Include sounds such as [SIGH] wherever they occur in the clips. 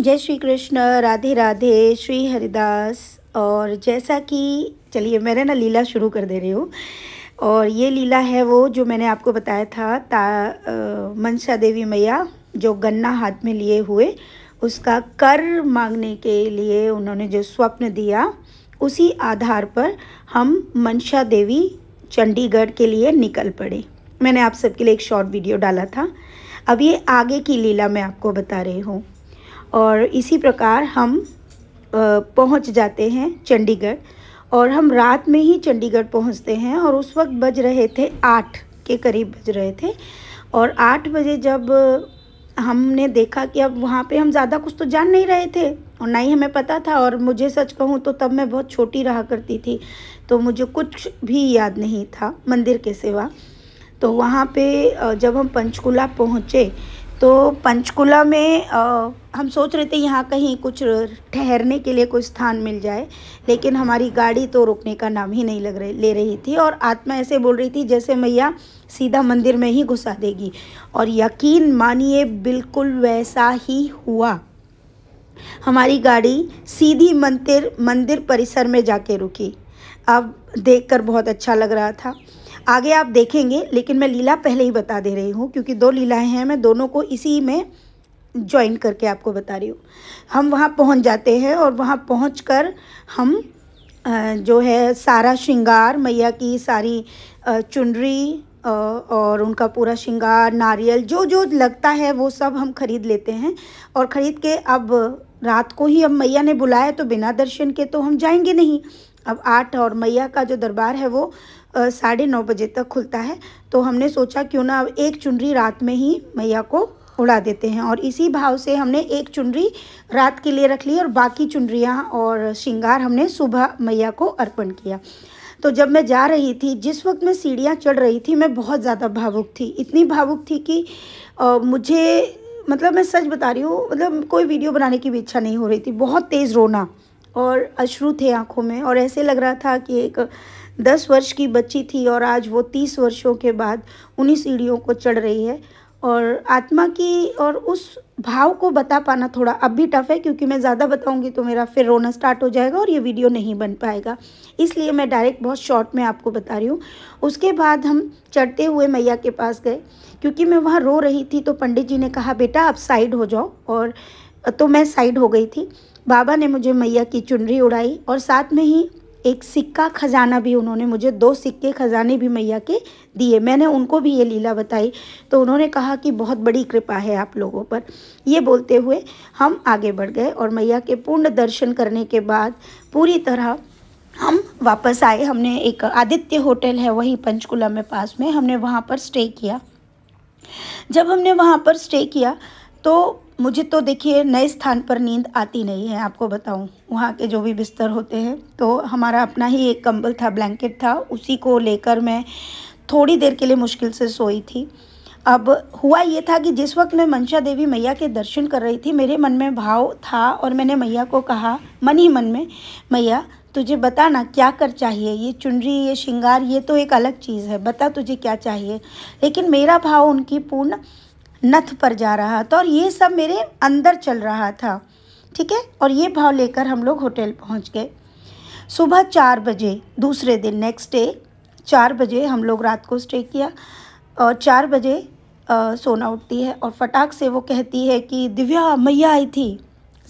जय श्री कृष्ण राधे राधे श्री हरिदास और जैसा कि चलिए मेरे ना लीला शुरू कर दे रही हूँ और ये लीला है वो जो मैंने आपको बताया था ता मनसा देवी मैया जो गन्ना हाथ में लिए हुए उसका कर मांगने के लिए उन्होंने जो स्वप्न दिया उसी आधार पर हम मनसा देवी चंडीगढ़ के लिए निकल पड़े मैंने आप सबके लिए एक शॉर्ट वीडियो डाला था अब ये आगे की लीला मैं आपको बता रही हूँ और इसी प्रकार हम पहुंच जाते हैं चंडीगढ़ और हम रात में ही चंडीगढ़ पहुंचते हैं और उस वक्त बज रहे थे आठ के करीब बज रहे थे और आठ बजे जब हमने देखा कि अब वहाँ पे हम ज़्यादा कुछ तो जान नहीं रहे थे और ना ही हमें पता था और मुझे सच कहूँ तो तब मैं बहुत छोटी रहा करती थी तो मुझे कुछ भी याद नहीं था मंदिर के सिवा तो वहाँ पे जब हम पंचकुला पहुँचे तो पंचकुला में आ, हम सोच रहे थे यहाँ कहीं कुछ ठहरने के लिए कोई स्थान मिल जाए लेकिन हमारी गाड़ी तो रुकने का नाम ही नहीं लग रही ले रही थी और आत्मा ऐसे बोल रही थी जैसे मैया सीधा मंदिर में ही घुसा देगी और यकीन मानिए बिल्कुल वैसा ही हुआ हमारी गाड़ी सीधी मंदिर मंदिर परिसर में जाके रुकी अब देखकर बहुत अच्छा लग रहा था आगे आप देखेंगे लेकिन मैं लीला पहले ही बता दे रही हूँ क्योंकि दो लीलाएं हैं मैं दोनों को इसी में ज्वाइन करके आपको बता रही हूँ हम वहाँ पहुँच जाते हैं और वहाँ पहुँच कर हम जो है सारा श्रृंगार मैया की सारी चुनरी और उनका पूरा श्रृंगार नारियल जो जो लगता है वो सब हम खरीद लेते हैं और ख़रीद के अब रात को ही अब मैया ने बुलाया तो बिना दर्शन के तो हम जाएंगे नहीं अब आठ और मैया का जो दरबार है वो साढ़े नौ बजे तक खुलता है तो हमने सोचा क्यों ना अब एक चुनरी रात में ही मैया को उड़ा देते हैं और इसी भाव से हमने एक चुनरी रात के लिए रख ली और बाकी चुनरियाँ और श्रृंगार हमने सुबह मैया को अर्पण किया तो जब मैं जा रही थी जिस वक्त मैं सीढ़ियाँ चढ़ रही थी मैं बहुत ज़्यादा भावुक थी इतनी भावुक थी कि आ, मुझे मतलब मैं सच बता रही हूँ मतलब कोई वीडियो बनाने की भी इच्छा नहीं हो रही थी बहुत तेज़ रोना और अश्रु थे आँखों में और ऐसे लग रहा था कि एक दस वर्ष की बच्ची थी और आज वो तीस वर्षों के बाद उन्हीं सीढ़ियों को चढ़ रही है और आत्मा की और उस भाव को बता पाना थोड़ा अब भी टफ है क्योंकि मैं ज़्यादा बताऊंगी तो मेरा फिर रोना स्टार्ट हो जाएगा और ये वीडियो नहीं बन पाएगा इसलिए मैं डायरेक्ट बहुत शॉर्ट में आपको बता रही हूँ उसके बाद हम चढ़ते हुए मैया के पास गए क्योंकि मैं वहाँ रो रही थी तो पंडित जी ने कहा बेटा आप साइड हो जाओ और तो मैं साइड हो गई थी बाबा ने मुझे मैया की चुनरी उड़ाई और साथ में ही एक सिक्का खजाना भी उन्होंने मुझे दो सिक्के खजाने भी मैया के दिए मैंने उनको भी ये लीला बताई तो उन्होंने कहा कि बहुत बड़ी कृपा है आप लोगों पर ये बोलते हुए हम आगे बढ़ गए और मैया के पूर्ण दर्शन करने के बाद पूरी तरह हम वापस आए हमने एक आदित्य होटल है वहीं पंचकुला में पास में हमने वहाँ पर स्टे किया जब हमने वहाँ पर स्टे किया तो मुझे तो देखिए नए स्थान पर नींद आती नहीं है आपको बताऊं वहाँ के जो भी बिस्तर होते हैं तो हमारा अपना ही एक कंबल था ब्लैंकेट था उसी को लेकर मैं थोड़ी देर के लिए मुश्किल से सोई थी अब हुआ ये था कि जिस वक्त मैं मंशा देवी मैया के दर्शन कर रही थी मेरे मन में भाव था और मैंने मैया को कहा मन ही मन में मैया तुझे बताना क्या कर चाहिए ये चुनरी ये श्रृंगार ये तो एक अलग चीज़ है बता तुझे क्या चाहिए लेकिन मेरा भाव उनकी पूर्ण नथ पर जा रहा था और ये सब मेरे अंदर चल रहा था ठीक है और ये भाव लेकर हम लोग होटल पहुंच गए सुबह चार बजे दूसरे दिन नेक्स्ट डे चार बजे हम लोग रात को स्टे किया और चार बजे आ, सोना उठती है और फटाक से वो कहती है कि दिव्या मैया आई थी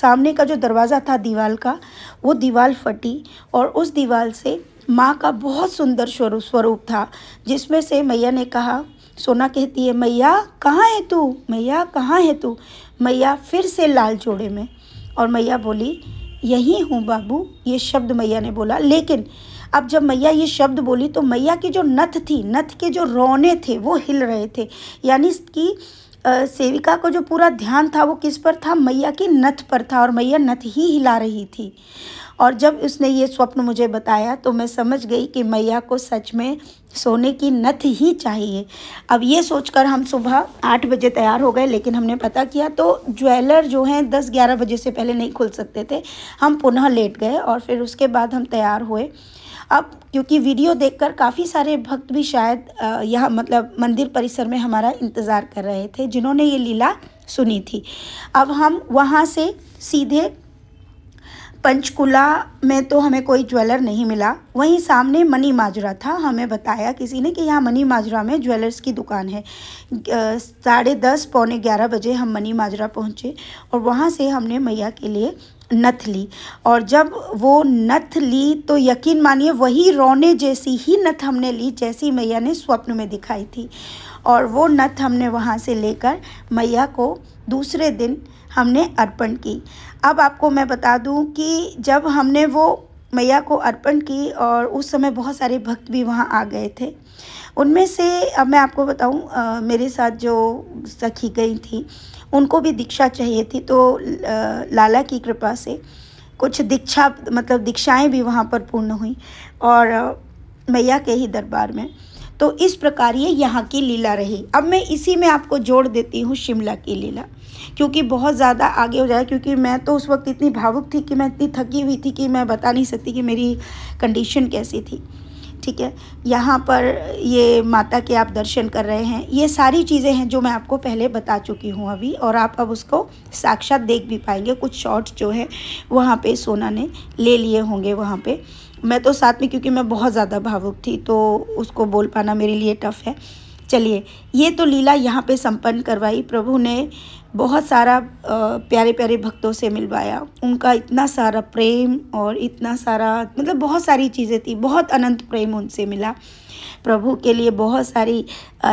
सामने का जो दरवाज़ा था दीवाल का वो दीवाल फटी और उस दीवाल से माँ का बहुत सुंदर स्वरूप था जिसमें से मैया ने कहा सोना कहती है मैया कहाँ है तू मैया कहाँ है तू मैया फिर से लाल जोड़े में और मैया बोली यही हूँ बाबू ये शब्द मैया ने बोला लेकिन अब जब मैया ये शब्द बोली तो मैया की जो नथ थी नथ के जो रोने थे वो हिल रहे थे यानी कि सेविका को जो पूरा ध्यान था वो किस पर था मैया की नथ पर था और मैया नथ ही हिला रही थी और जब उसने ये स्वप्न मुझे बताया तो मैं समझ गई कि मैया को सच में सोने की नथ ही चाहिए अब ये सोचकर हम सुबह आठ बजे तैयार हो गए लेकिन हमने पता किया तो ज्वेलर जो हैं दस ग्यारह बजे से पहले नहीं खुल सकते थे हम पुनः लेट गए और फिर उसके बाद हम तैयार हुए अब क्योंकि वीडियो देखकर काफ़ी सारे भक्त भी शायद यह मतलब मंदिर परिसर में हमारा इंतज़ार कर रहे थे जिन्होंने ये लीला सुनी थी अब हम वहाँ से सीधे पंचकुला में तो हमें कोई ज्वेलर नहीं मिला वहीं सामने मनी माजरा था हमें बताया किसी ने कि यहाँ मनी माजरा में ज्वेलर्स की दुकान है साढ़े दस पौने ग्यारह बजे हम मनी माजरा पहुँचे और वहाँ से हमने मैया के लिए नथ ली और जब वो नथ ली तो यकीन मानिए वही रोने जैसी ही नथ हमने ली जैसी मैया ने स्वप्न में दिखाई थी और वो नथ हमने वहाँ से लेकर मैया को दूसरे दिन हमने अर्पण की अब आपको मैं बता दूं कि जब हमने वो मैया को अर्पण की और उस समय बहुत सारे भक्त भी वहाँ आ गए थे उनमें से अब मैं आपको बताऊँ मेरे साथ जो सखी गई थी उनको भी दीक्षा चाहिए थी तो लाला की कृपा से कुछ दीक्षा मतलब दीक्षाएं भी वहाँ पर पूर्ण हुई और मैया के ही दरबार में तो इस प्रकार ये यहाँ की लीला रही अब मैं इसी में आपको जोड़ देती हूँ शिमला की लीला क्योंकि बहुत ज़्यादा आगे हो जाए क्योंकि मैं तो उस वक्त इतनी भावुक थी कि मैं इतनी थकी हुई थी कि मैं बता नहीं सकती कि मेरी कंडीशन कैसी थी ठीक है यहाँ पर ये माता के आप दर्शन कर रहे हैं ये सारी चीज़ें हैं जो मैं आपको पहले बता चुकी हूँ अभी और आप अब उसको साक्षात देख भी पाएंगे कुछ शॉट्स जो है वहाँ पे सोना ने ले लिए होंगे वहाँ पे मैं तो साथ में क्योंकि मैं बहुत ज़्यादा भावुक थी तो उसको बोल पाना मेरे लिए टफ़ है चलिए ये तो लीला यहाँ पर संपन्न करवाई प्रभु ने बहुत सारा प्यारे प्यारे भक्तों से मिलवाया उनका इतना सारा प्रेम और इतना सारा मतलब बहुत सारी चीज़ें थी बहुत अनंत प्रेम उनसे मिला प्रभु के लिए बहुत सारी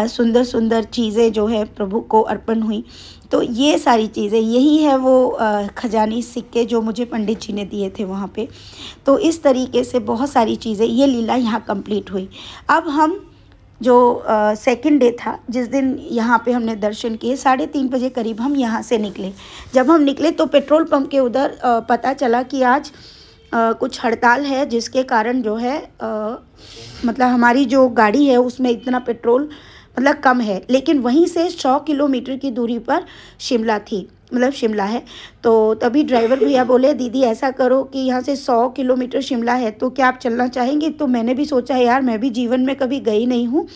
सुंदर सुंदर चीज़ें जो है प्रभु को अर्पण हुई तो ये सारी चीज़ें यही है वो खजानी सिक्के जो मुझे पंडित जी ने दिए थे वहाँ पे तो इस तरीके से बहुत सारी चीज़ें ये लीला यहाँ कंप्लीट हुई अब हम जो सेकंड डे था जिस दिन यहाँ पे हमने दर्शन किए साढ़े तीन बजे करीब हम यहाँ से निकले जब हम निकले तो पेट्रोल पंप के उधर पता चला कि आज आ, कुछ हड़ताल है जिसके कारण जो है आ, मतलब हमारी जो गाड़ी है उसमें इतना पेट्रोल मतलब कम है लेकिन वहीं से सौ किलोमीटर की दूरी पर शिमला थी मतलब शिमला है तो तभी ड्राइवर भैया बोले दीदी ऐसा करो कि यहाँ से सौ किलोमीटर शिमला है तो क्या आप चलना चाहेंगे तो मैंने भी सोचा है यार मैं भी जीवन में कभी गई नहीं हूँ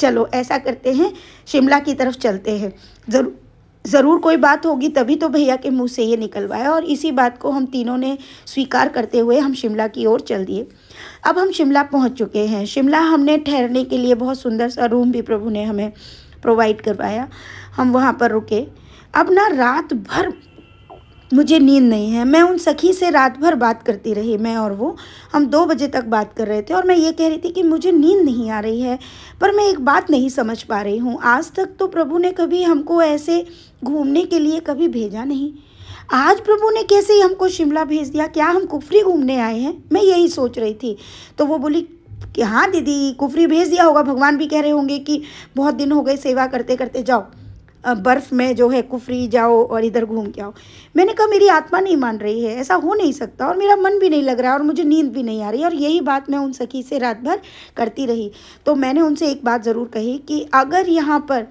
चलो ऐसा करते हैं शिमला की तरफ चलते हैं ज़रूर ज़रूर कोई बात होगी तभी तो भैया के मुंह से ये निकलवाया और इसी बात को हम तीनों ने स्वीकार करते हुए हम शिमला की ओर चल दिए अब हम शिमला पहुंच चुके हैं शिमला हमने ठहरने के लिए बहुत सुंदर सा रूम भी प्रभु ने हमें प्रोवाइड करवाया हम वहाँ पर रुके अब ना रात भर मुझे नींद नहीं है मैं उन सखी से रात भर बात करती रही मैं और वो हम दो बजे तक बात कर रहे थे और मैं ये कह रही थी कि मुझे नींद नहीं आ रही है पर मैं एक बात नहीं समझ पा रही हूँ आज तक तो प्रभु ने कभी हमको ऐसे घूमने के लिए कभी भेजा नहीं आज प्रभु ने कैसे हमको शिमला भेज दिया क्या हम कुफरी घूमने आए हैं मैं यही सोच रही थी तो वो बोली कि हाँ दीदी कुफरी भेज दिया होगा भगवान भी कह रहे होंगे कि बहुत दिन हो गए सेवा करते करते जाओ बर्फ़ में जो है कुफरी जाओ और इधर घूम के आओ मैंने कहा मेरी आत्मा नहीं मान रही है ऐसा हो नहीं सकता और मेरा मन भी नहीं लग रहा और मुझे नींद भी नहीं आ रही और यही बात मैं उन सखी से रात भर करती रही तो मैंने उनसे एक बात ज़रूर कही कि अगर यहाँ पर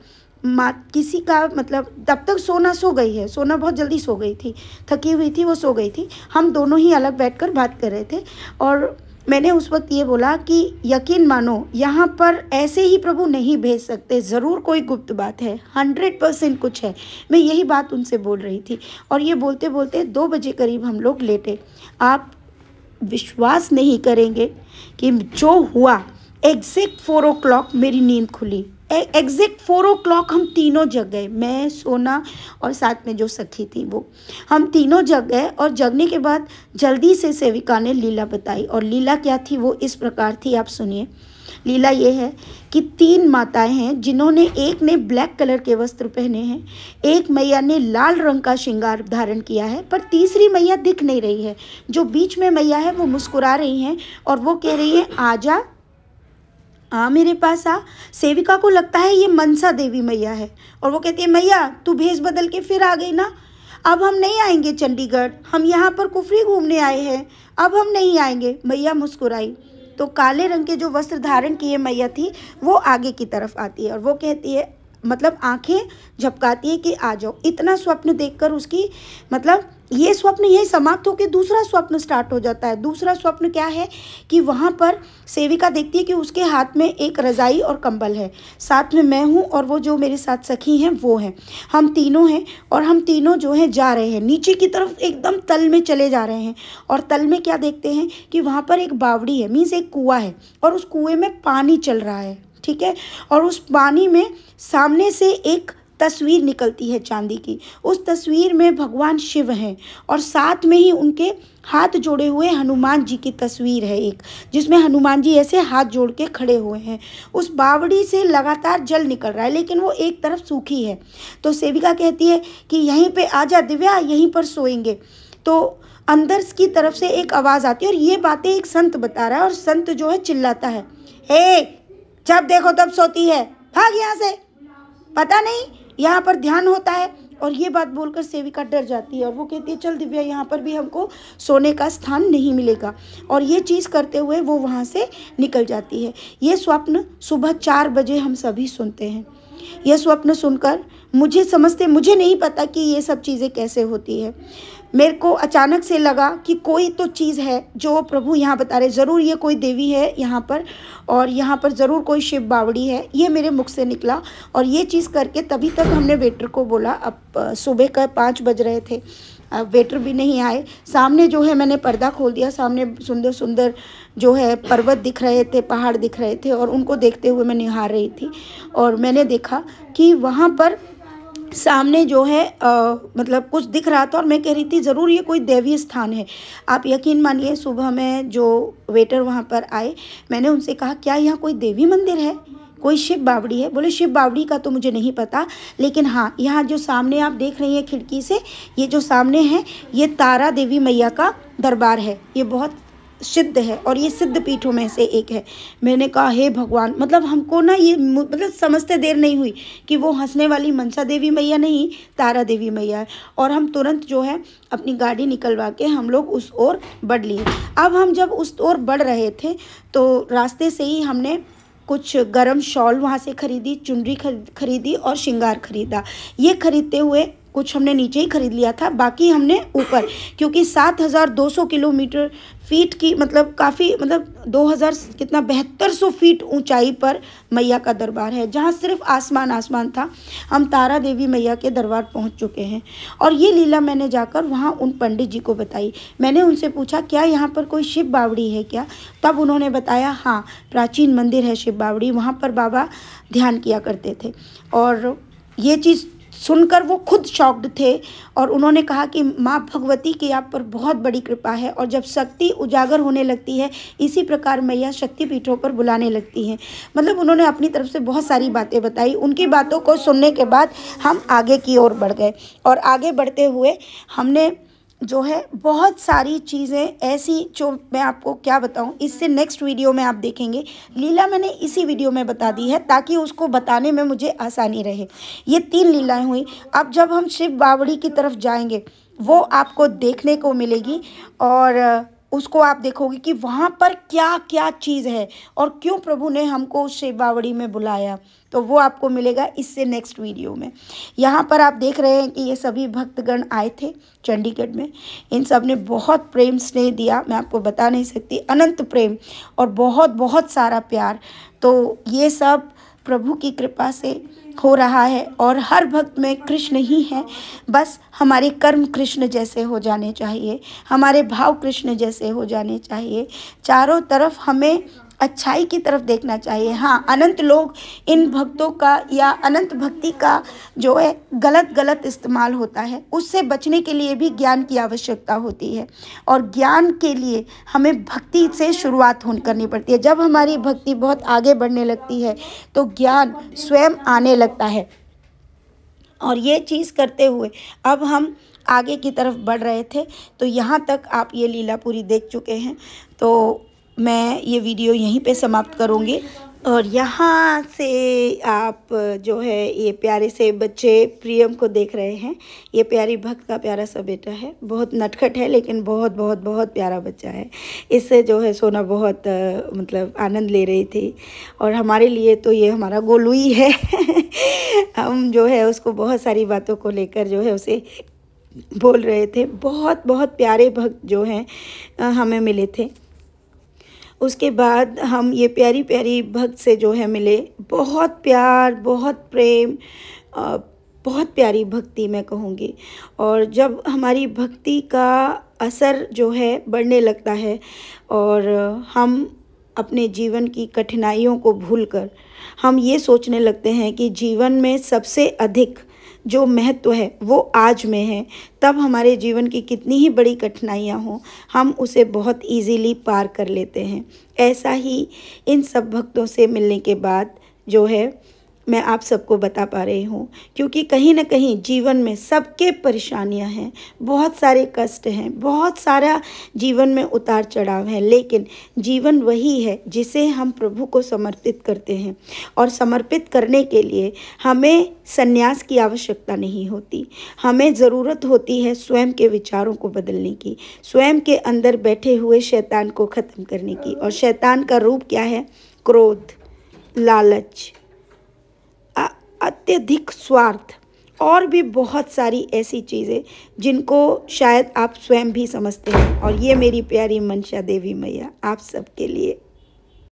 मा किसी का मतलब तब तक सोना सो गई है सोना बहुत जल्दी सो गई थी थकी हुई थी वो सो गई थी हम दोनों ही अलग बैठकर बात कर रहे थे और मैंने उस वक्त ये बोला कि यकीन मानो यहाँ पर ऐसे ही प्रभु नहीं भेज सकते ज़रूर कोई गुप्त बात है हंड्रेड परसेंट कुछ है मैं यही बात उनसे बोल रही थी और ये बोलते बोलते दो बजे करीब हम लोग लेटे आप विश्वास नहीं करेंगे कि जो हुआ एग्जैक्ट फ़ोर ओ क्लॉक मेरी नींद खुली एग्जैक्ट फ़ोर ओ क्लॉक हम तीनों जग गए मैं सोना और साथ में जो सखी थी वो हम तीनों जग गए और जगने के बाद जल्दी से सेविका ने लीला बताई और लीला क्या थी वो इस प्रकार थी आप सुनिए लीला ये है कि तीन माताएं हैं जिन्होंने एक ने ब्लैक कलर के वस्त्र पहने हैं एक मैया ने लाल रंग का श्रृंगार धारण किया है पर तीसरी मैया दिख नहीं रही है जो बीच में मैया है वो मुस्कुरा रही हैं और वो कह रही है आजा आ मेरे पास आ सेविका को लगता है ये मनसा देवी मैया है और वो कहती है मैया तू भेष बदल के फिर आ गई ना अब हम नहीं आएंगे चंडीगढ़ हम यहाँ पर कुफरी घूमने आए हैं अब हम नहीं आएंगे मैया मुस्कुराई तो काले रंग के जो वस्त्र धारण किए मैया थी वो आगे की तरफ आती है और वो कहती है मतलब आंखें झपकाती है कि आ जाओ इतना स्वप्न देखकर उसकी मतलब ये स्वप्न यही समाप्त होकर दूसरा स्वप्न स्टार्ट हो जाता है दूसरा स्वप्न क्या है कि वहाँ पर सेविका देखती है कि उसके हाथ में एक रज़ाई और कंबल है साथ में मैं हूँ और वो जो मेरे साथ सखी हैं वो हैं हम तीनों हैं और हम तीनों जो हैं जा रहे हैं नीचे की तरफ एकदम तल में चले जा रहे हैं और तल में क्या देखते हैं कि वहाँ पर एक बावड़ी है मीन्स एक कुआ है और उस कुएँ में पानी चल रहा है ठीक है और उस पानी में सामने से एक तस्वीर निकलती है चांदी की उस तस्वीर में भगवान शिव हैं और साथ में ही उनके हाथ जोड़े हुए हनुमान जी की तस्वीर है एक जिसमें हनुमान जी ऐसे हाथ जोड़ के खड़े हुए हैं उस बावड़ी से लगातार जल निकल रहा है लेकिन वो एक तरफ सूखी है तो सेविका कहती है कि यहीं पर आ दिव्या यहीं पर सोएंगे तो अंदर की तरफ से एक आवाज़ आती है और ये बातें एक संत बता रहा है और संत जो है चिल्लाता है हे जब देखो तब सोती है भाग यहाँ से पता नहीं यहाँ पर ध्यान होता है और ये बात बोलकर सेविका डर जाती है और वो कहती है चल दिव्या यहाँ पर भी हमको सोने का स्थान नहीं मिलेगा और ये चीज़ करते हुए वो वहाँ से निकल जाती है ये स्वप्न सुबह चार बजे हम सभी सुनते हैं यह स्वप्न सुनकर मुझे समझते मुझे नहीं पता कि ये सब चीज़ें कैसे होती है मेरे को अचानक से लगा कि कोई तो चीज़ है जो प्रभु यहाँ बता रहे ज़रूर ये कोई देवी है यहाँ पर और यहाँ पर ज़रूर कोई शिव बावड़ी है ये मेरे मुख से निकला और ये चीज़ करके तभी तक हमने वेटर को बोला अब सुबह का पाँच बज रहे थे वेटर भी नहीं आए सामने जो है मैंने पर्दा खोल दिया सामने सुंदर सुंदर जो है पर्वत दिख रहे थे पहाड़ दिख रहे थे और उनको देखते हुए मैं निहार रही थी और मैंने देखा कि वहाँ पर सामने जो है आ, मतलब कुछ दिख रहा था और मैं कह रही थी ज़रूर ये कोई देवी स्थान है आप यकीन मानिए सुबह में जो वेटर वहाँ पर आए मैंने उनसे कहा क्या यहाँ कोई देवी मंदिर है कोई शिव बावड़ी है बोले शिव बावड़ी का तो मुझे नहीं पता लेकिन हाँ यहाँ जो सामने आप देख रही हैं खिड़की से ये जो सामने है ये तारा देवी मैया का दरबार है ये बहुत सिद्ध है और ये सिद्ध पीठों में से एक है मैंने कहा हे भगवान मतलब हमको ना ये मतलब समझते देर नहीं हुई कि वो हंसने वाली मनसा देवी मैया नहीं तारा देवी मैया है और हम तुरंत जो है अपनी गाड़ी निकलवा के हम लोग उस ओर बढ़ लिए अब हम जब उस ओर बढ़ रहे थे तो रास्ते से ही हमने कुछ गरम शॉल वहाँ से खरीदी चुनरी खरीदी और श्रृंगार खरीदा ये खरीदते हुए कुछ हमने नीचे ही खरीद लिया था बाकी हमने ऊपर क्योंकि 7,200 किलोमीटर फीट की मतलब काफ़ी मतलब 2000 कितना बहत्तर सौ फीट ऊंचाई पर मैया का दरबार है जहाँ सिर्फ आसमान आसमान था हम तारा देवी मैया के दरबार पहुँच चुके हैं और ये लीला मैंने जाकर वहाँ उन पंडित जी को बताई मैंने उनसे पूछा क्या यहाँ पर कोई शिव बावड़ी है क्या तब उन्होंने बताया हाँ प्राचीन मंदिर है शिव बावड़ी वहाँ पर बाबा ध्यान किया करते थे और ये चीज़ सुनकर वो खुद शॉक्ड थे और उन्होंने कहा कि माँ भगवती की आप पर बहुत बड़ी कृपा है और जब शक्ति उजागर होने लगती है इसी प्रकार मैया शक्ति पीठों पर बुलाने लगती हैं मतलब उन्होंने अपनी तरफ से बहुत सारी बातें बताई उनकी बातों को सुनने के बाद हम आगे की ओर बढ़ गए और आगे बढ़ते हुए हमने जो है बहुत सारी चीज़ें ऐसी जो मैं आपको क्या बताऊं इससे नेक्स्ट वीडियो में आप देखेंगे लीला मैंने इसी वीडियो में बता दी है ताकि उसको बताने में मुझे आसानी रहे ये तीन लीलाएं हुई अब जब हम शिव बावड़ी की तरफ जाएंगे वो आपको देखने को मिलेगी और उसको आप देखोगे कि वहाँ पर क्या क्या चीज़ है और क्यों प्रभु ने हमको उस शिव में बुलाया तो वो आपको मिलेगा इससे नेक्स्ट वीडियो में यहाँ पर आप देख रहे हैं कि ये सभी भक्तगण आए थे चंडीगढ़ में इन सब ने बहुत प्रेम स्नेह दिया मैं आपको बता नहीं सकती अनंत प्रेम और बहुत बहुत सारा प्यार तो ये सब प्रभु की कृपा से हो रहा है और हर भक्त में कृष्ण ही है बस हमारे कर्म कृष्ण जैसे हो जाने चाहिए हमारे भाव कृष्ण जैसे हो जाने चाहिए चारों तरफ हमें अच्छाई की तरफ देखना चाहिए हाँ अनंत लोग इन भक्तों का या अनंत भक्ति का जो है गलत गलत इस्तेमाल होता है उससे बचने के लिए भी ज्ञान की आवश्यकता होती है और ज्ञान के लिए हमें भक्ति से शुरुआत होन करनी पड़ती है जब हमारी भक्ति बहुत आगे बढ़ने लगती है तो ज्ञान स्वयं आने लगता है और ये चीज़ करते हुए अब हम आगे की तरफ बढ़ रहे थे तो यहाँ तक आप ये लीला पूरी देख चुके हैं तो मैं ये वीडियो यहीं पे समाप्त करूँगी और यहाँ से आप जो है ये प्यारे से बच्चे प्रियम को देख रहे हैं ये प्यारी भक्त का प्यारा सा बेटा है बहुत नटखट है लेकिन बहुत बहुत बहुत प्यारा बच्चा है इससे जो है सोना बहुत मतलब आनंद ले रही थी और हमारे लिए तो ये हमारा गोलू ही है [LAUGHS] हम जो है उसको बहुत सारी बातों को लेकर जो है उसे बोल रहे थे बहुत बहुत प्यारे भक्त जो हैं हमें मिले थे उसके बाद हम ये प्यारी प्यारी भक्त से जो है मिले बहुत प्यार बहुत प्रेम बहुत प्यारी भक्ति मैं कहूँगी और जब हमारी भक्ति का असर जो है बढ़ने लगता है और हम अपने जीवन की कठिनाइयों को भूलकर हम ये सोचने लगते हैं कि जीवन में सबसे अधिक जो महत्व है वो आज में है तब हमारे जीवन की कितनी ही बड़ी कठिनाइयाँ हों हम उसे बहुत ईजीली पार कर लेते हैं ऐसा ही इन सब भक्तों से मिलने के बाद जो है मैं आप सबको बता पा रही हूँ क्योंकि कहीं ना कहीं जीवन में सबके परेशानियाँ हैं बहुत सारे कष्ट हैं बहुत सारा जीवन में उतार चढ़ाव है लेकिन जीवन वही है जिसे हम प्रभु को समर्पित करते हैं और समर्पित करने के लिए हमें संन्यास की आवश्यकता नहीं होती हमें ज़रूरत होती है स्वयं के विचारों को बदलने की स्वयं के अंदर बैठे हुए शैतान को ख़त्म करने की और शैतान का रूप क्या है क्रोध लालच अत्यधिक स्वार्थ और भी बहुत सारी ऐसी चीज़ें जिनको शायद आप स्वयं भी समझते हैं और ये मेरी प्यारी मनशा देवी मैया आप सबके लिए